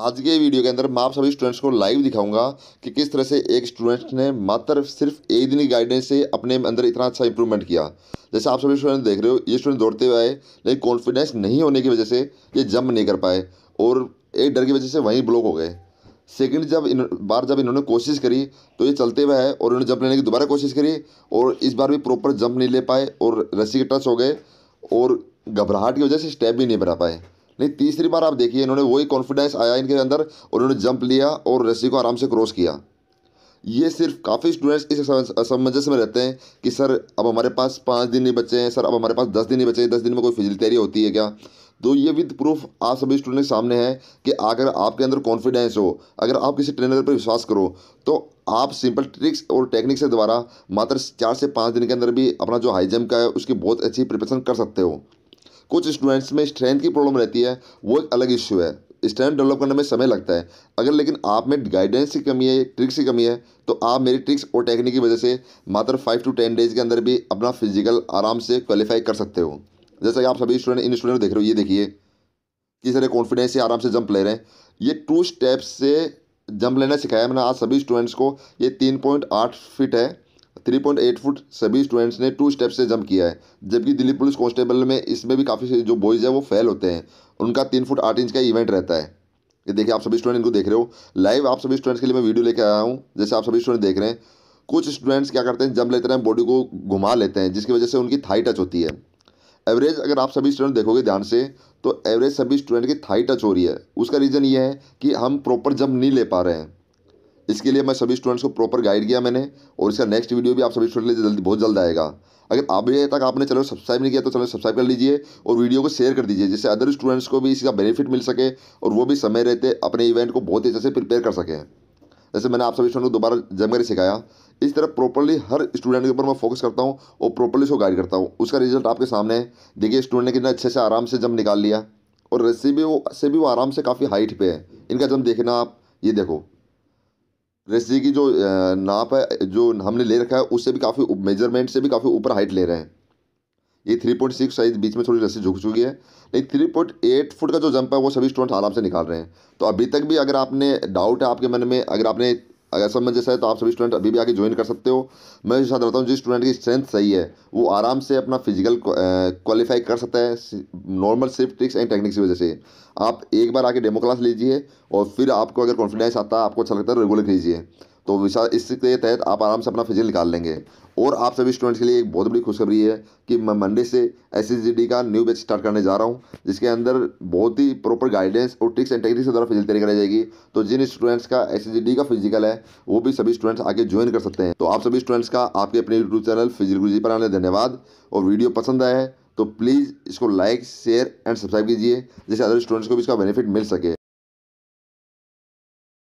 आज के वीडियो के अंदर मैं आप सभी स्टूडेंट्स को लाइव दिखाऊंगा कि किस तरह से एक स्टूडेंट ने मात्र सिर्फ एक दिन की गाइडेंस से अपने अंदर इतना अच्छा इंप्रूवमेंट किया जैसे आप सभी स्टूडेंट देख रहे हो ये स्टूडेंट दौड़ते हुए आए लेकिन कॉन्फिडेंस नहीं होने की वजह से ये जंप नहीं कर पाए और एक डर की वजह से वहीं ब्लॉक हो गए सेकेंड जब इन बार जब इन्होंने कोशिश करी तो ये चलते हुए है और इन्होंने जंप लेने की दोबारा कोशिश करी और इस बार भी प्रॉपर जंप नहीं ले पाए और रस्सी के टच हो गए और घबराहट की वजह से स्टेप भी नहीं बना पाए नहीं तीसरी बार आप देखिए इन्होंने वही कॉन्फिडेंस आया इनके अंदर और उन्होंने जंप लिया और रस्सी को आराम से क्रॉस किया ये सिर्फ काफ़ी स्टूडेंट्स इस असमंजस में रहते हैं कि सर अब हमारे पास पाँच दिन नहीं बचे हैं सर अब हमारे पास दस दिन नहीं बचे हैं दस दिन में कोई फिजिकल तैयारी होती है क्या तो ये विद प्रूफ आप सभी स्टूडेंट के सामने है कि अगर आपके अंदर कॉन्फिडेंस हो अगर आप किसी ट्रेनर पर विश्वास करो तो आप सिंपल ट्रिक्स और टेक्निक से द्वारा मात्र चार से पाँच दिन के अंदर भी अपना जो हाई जंप का है उसकी बहुत अच्छी प्रिपरेशन कर सकते हो कुछ स्टूडेंट्स में स्ट्रेंथ की प्रॉब्लम रहती है वो एक अलग इश्यू है स्ट्रेंथ डेवलप करने में समय लगता है अगर लेकिन आप में गाइडेंस की कमी है ट्रिक्स की कमी है तो आप मेरी ट्रिक्स और टेक्निक की वजह से मात्र फाइव टू टेन डेज के अंदर भी अपना फिजिकल आराम से क्वालिफाई कर सकते हो जैसा कि आप सभी स्टूडेंट इन स्टूडेंट देख रहे हो ये देखिए किस तरह कॉन्फिडेंस से आराम से जंप ले रहे हैं ये टू स्टेप्स से जंप लेना सिखाया मैंने आज सभी स्टूडेंट्स को ये तीन पॉइंट आठ फिट है थ्री पॉइंट एट फुट सभी स्टूडेंट्स ने टू स्टेप से जंप किया है जबकि दिल्ली पुलिस कांस्टेबल में इसमें भी काफ़ी जो बॉयज़ है वो फेल होते हैं उनका तीन फुट आठ इंच का इवेंट रहता है ये देखिए आप सभी स्टूडेंट इनको देख रहे हो लाइव आप सभी स्टूडेंट्स के लिए मैं वीडियो लेकर आया हूँ जैसे आप सभी स्टूडेंट देख रहे हैं कुछ स्टूडेंट्स क्या करते हैं जंप लेते हैं बॉडी को घुमा लेते हैं जिसकी वजह से उनकी थाई टच होती है एवरेज अगर आप सभी स्टूडेंट देखोगे ध्यान से तो एवरेज सभी स्टूडेंट की थाई टच हो रही है उसका रीज़न ये है कि हम प्रॉपर जंप नहीं ले पा रहे हैं इसके लिए मैं सभी स्टूडेंट्स को प्रॉपर गाइड किया मैंने और इसका नेक्स्ट वीडियो भी आप सभी स्टूडेंट के लिए जल्दी बहुत जल्द आएगा अगर अभी तक आपने चैनल सब्सक्राइब नहीं किया तो चैनल सब्सक्राइब कर लीजिए और वीडियो को शेयर कर दीजिए जिससे अदर स्टूडेंट्स को भी इसका बेनिफिट मिल सके और वो भी समय रहते अपने इवेंट को बहुत ही अच्छे से प्रिपेयर कर सकें जैसे मैंने आप सभी स्टूडेंट को दोबारा जमकर सिखाया इस तरह प्रॉपरली हर स्टूडेंट के ऊपर मैं फोकस करता हूँ और प्रॉपरली उसको गाइड करता हूँ उसका रिजल्ट आपके सामने है देखिए स्टूडेंट ने कितना अच्छे से आराम से जम निकाल लिया और रस्सी भी वो से भी वो आराम से काफ़ी हाइट पे है इनका जम देखना आप ये देखो रस्सी की जो नाप है जो हमने ले रखा है उससे भी काफ़ी मेजरमेंट से भी काफ़ी ऊपर हाइट ले रहे हैं ये थ्री पॉइंट सिक्स साइज बीच में थोड़ी रस्सी झुक चुकी है लेकिन थ्री पॉइंट एट फुट का जो जंप है वो सभी स्टूडेंट्स आराम से निकाल रहे हैं तो अभी तक भी अगर आपने डाउट है आपके मन में अगर आपने अगर असमंजस है तो आप सभी स्टूडेंट अभी भी आके ज्वाइन कर सकते हो मैं इस बताता हूँ जिस स्टूडेंट की स्ट्रेंथ सही है वो आराम से अपना फिजिकल क्वालिफाई कर सकता है नॉर्मल सिर्फ ट्रिक्स एंड टेक्निक्स की वजह से आप एक बार आके डेमो क्लास लीजिए और फिर आपको अगर कॉन्फिडेंस आता है आपको अच्छा लगता है रेगुलर तो लीजिए तो विशा इसके तहत आप आराम से अपना फिजिकल निकाल लेंगे और आप सभी स्टूडेंट्स के लिए एक बहुत बड़ी खुशखबरी है कि मैं मंडे से एस का न्यू बैच स्टार्ट करने जा रहा हूँ जिसके अंदर बहुत ही प्रॉपर गाइडेंस और ट्रिक्स एंड टेक्निक्स के द्वारा फिजिकल तैयारी कराई जाएगी तो जिन स्टूडेंट्स का एस का फिजिकल है वो भी सभी स्टूडेंट्स आके ज्वाइन कर सकते हैं तो आप सभी स्टूडेंट्स का आपके अपने यूट्यूब चैनल फिजिकल गुरु पर आने धन्यवाद और वीडियो पसंद आया है तो प्लीज़ इसको लाइक शेयर एंड सब्सक्राइब कीजिए जिससे अदर स्टूडेंट्स को भी इसका बेनिफिट मिल सके